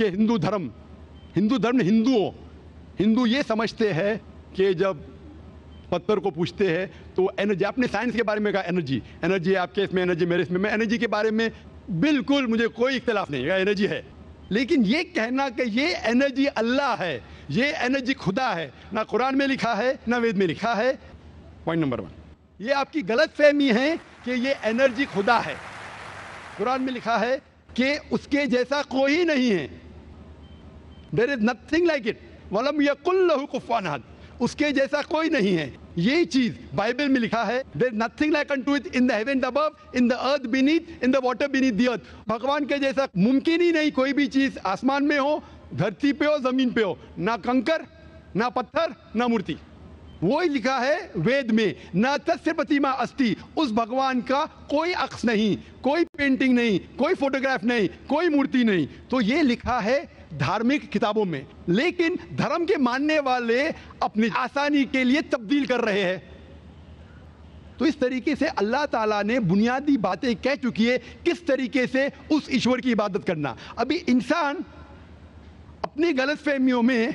कि हिंदू धर्म हिंदू धर्म हिंदुओं हिंदू ये समझते हैं कि जब पत्थर को पूछते हैं तो एनर्जी आपने साइंस के बारे में कहा एनर्जी एनर्जी आपके इसमें एनर्जी मेरे इसमें मैं एनर्जी के बारे में बिल्कुल मुझे कोई इख्तलाफ नहीं है एनर्जी है लेकिन ये कहना कि ये एनर्जी अल्लाह है ये एनर्जी खुदा है ना कुरान में लिखा है ना वेद में लिखा है पॉइंट नंबर वन ये आपकी गलत फहमी है कि ये एनर्जी खुदा है कुरान में लिखा है कि उसके जैसा कोई नहीं है there is nothing like it वलम यकुल्लहु हद उसके जैसा कोई नहीं है ये चीज बाइबल में लिखा है there nothing like to it in the above in the earth beneath in the water beneath the earth भगवान के जैसा मुमकिन ही नहीं कोई भी चीज आसमान में हो धरती पे हो जमीन पे हो ना कंकर ना पत्थर ना मूर्ति वो ही लिखा है वेद में न तस्य प्रतिमा अस्थि उस भगवान का कोई अक्स नहीं कोई पेंटिंग नहीं कोई फोटोग्राफ नहीं कोई मूर्ति नहीं तो ये लिखा है धार्मिक किताबों में लेकिन धर्म के मानने वाले अपनी आसानी के लिए तब्दील कर रहे हैं तो इस तरीके से अल्लाह ताला ने बुनियादी बातें कह चुकी है किस तरीके से उस ईश्वर की इबादत करना अभी इंसान अपनी गलत फहमियों में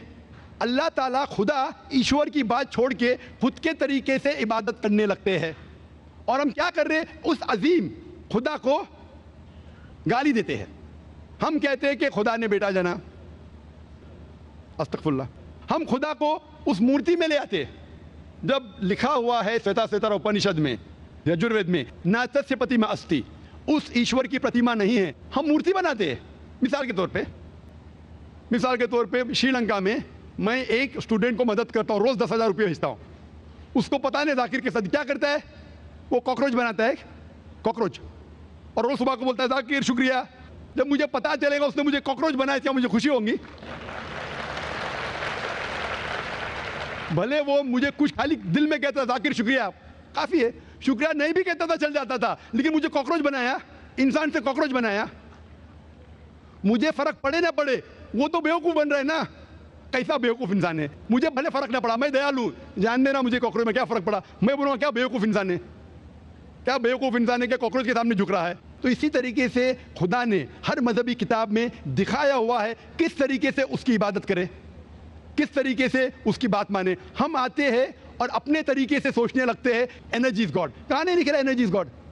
अल्लाह ताला खुदा ईश्वर की बात छोड़ के खुद के तरीके से इबादत करने लगते हैं और हम क्या कर रहे हैं उस अजीम खुदा को गाली देते हैं हम कहते हैं कि खुदा ने बेटा जना अस्तफुल्ला हम खुदा को उस मूर्ति में ले आते जब लिखा हुआ है श्वेता श्वेतर उपनिषद में यजुर्वेद में नाचस्य प्रतिमा अस्थि उस ईश्वर की प्रतिमा नहीं है हम मूर्ति बनाते हैं मिसाल के तौर पे मिसाल के तौर पे श्रीलंका में मैं एक स्टूडेंट को मदद करता हूँ रोज़ दस हज़ार रुपये भेजता हूँ उसको पता नहीं जाकिर के साथ क्या करता है वो कॉकरोच बनाता है कॉकरोच और रोज़ सुबह को बोलता है जाकिर शुक्रिया जब मुझे पता चलेगा उसने मुझे कॉकरोच बनाया क्या मुझे खुशी होगी भले वो मुझे कुछ खाली दिल में कहता था आखिर शुक्रिया काफ़ी है शुक्रिया नहीं भी कहता था चल जाता था लेकिन मुझे कॉकरोच बनाया इंसान से कॉकरोच बनाया मुझे फ़र्क पड़े ना पड़े वो तो बेवकूफ़ बन रहे ना कैसा बेवकूफ़ इंसान है मुझे भले फ़र्क ना पड़ा मैं दयालु जान देना मुझे कॉकरोच में क्या फ़र्क पड़ा मैं बोलूँगा क्या बेवकूफ़ इंसान है क्या बेवकूफ़ इंसान है क्या कॉकरोच के सामने झुक रहा है तो इसी तरीके से खुदा ने हर मजहबी किताब में दिखाया हुआ है किस तरीके से उसकी इबादत करे किस तरीके से उसकी बात माने हम आते हैं और अपने तरीके से सोचने लगते हैं एनर्जी इज गॉड कहा नहीं लिख रहा एनर्जी इज गॉड